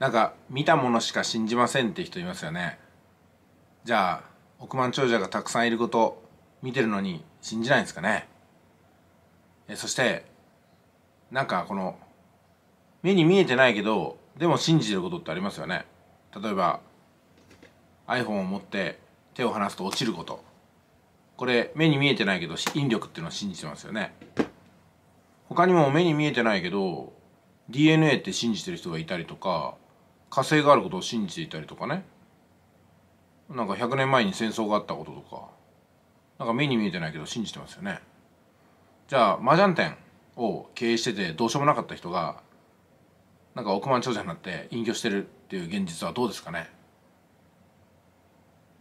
なんか見たものしか信じませんって人いますよねじゃあ億万長者がたくさんいること見てるのに信じないんですかねえそしてなんかこの目に見えてないけどでも信じてることってありますよね例えば iPhone を持って手を離すと落ちることこれ目に見えてないけど引力っていうのを信じてますよね他にも目に見えてないけど DNA って信じてる人がいたりとか火星があることを信じていたりとかねなんか100年前に戦争があったこととかなんか目に見えてないけど信じてますよねじゃあ麻雀店を経営しててどうしようもなかった人がなんか億万長者になって隠居してるっていう現実はどうですかね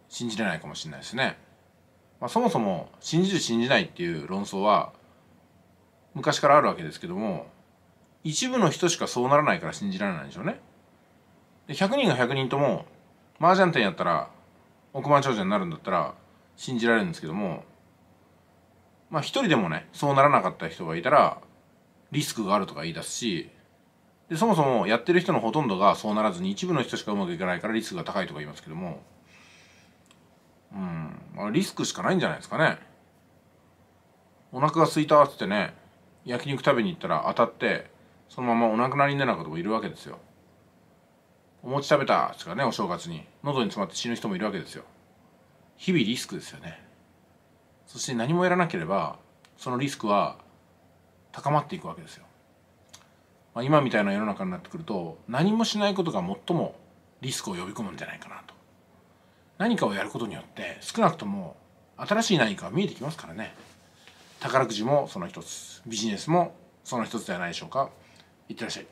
信じれないかもしれないですね、まあ、そもそも信じる信じないっていう論争は昔からあるわけですけども一部の人しかそうならないから信じられないんでしょうねで100人が100人とも麻雀店やったら億万長者になるんだったら信じられるんですけどもまあ一人でもねそうならなかった人がいたらリスクがあるとか言い出すしでそもそもやってる人のほとんどがそうならずに一部の人しかうまくいかないからリスクが高いとか言いますけどもうんあリスクしかないんじゃないですかねお腹が空いたっつってね焼肉食べに行ったら当たってそのままお亡くなりになる方もいるわけですよお餅食べたでかねお正月に喉に詰まって死ぬ人もいるわけですよ日々リスクですよねそして何もやらなければそのリスクは高まっていくわけですよ、まあ、今みたいな世の中になってくると何もしないことが最もリスクを呼び込むんじゃないかなと何かをやることによって少なくとも新しい何かが見えてきますからね宝くじもその一つビジネスもその一つではないでしょうかいってらっしゃい